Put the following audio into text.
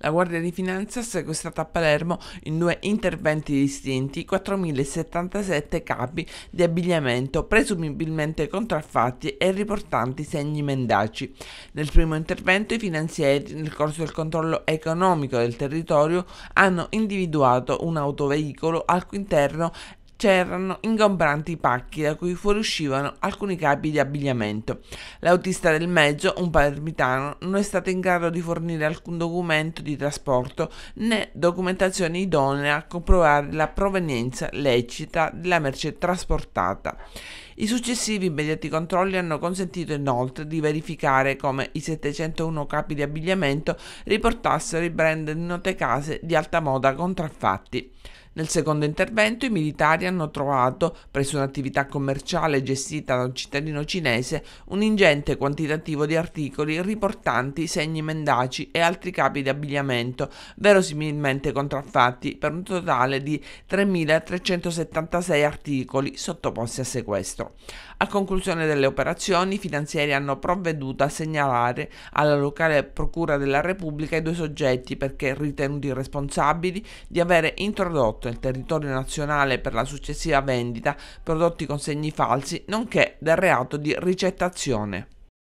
La Guardia di Finanza ha sequestrato a Palermo in due interventi distinti 4.077 capi di abbigliamento presumibilmente contraffatti e riportanti segni mendaci. Nel primo intervento i finanzieri, nel corso del controllo economico del territorio, hanno individuato un autoveicolo al cui interno c'erano ingombranti pacchi da cui fuoriuscivano alcuni capi di abbigliamento. L'autista del mezzo, un palermitano, non è stato in grado di fornire alcun documento di trasporto né documentazione idonea a comprovare la provenienza lecita della merce trasportata. I successivi immediati controlli hanno consentito inoltre di verificare come i 701 capi di abbigliamento riportassero i brand di note case di alta moda contraffatti. Nel secondo intervento i militari hanno trovato, presso un'attività commerciale gestita da un cittadino cinese, un ingente quantitativo di articoli riportanti segni mendaci e altri capi di abbigliamento, verosimilmente contraffatti, per un totale di 3.376 articoli sottoposti a sequestro. A conclusione delle operazioni, i finanzieri hanno provveduto a segnalare alla locale Procura della Repubblica i due soggetti perché ritenuti responsabili di avere introdotto porto esatto, il territorio nazionale per la successiva vendita prodotti con segni falsi, nonché del reato di ricettazione.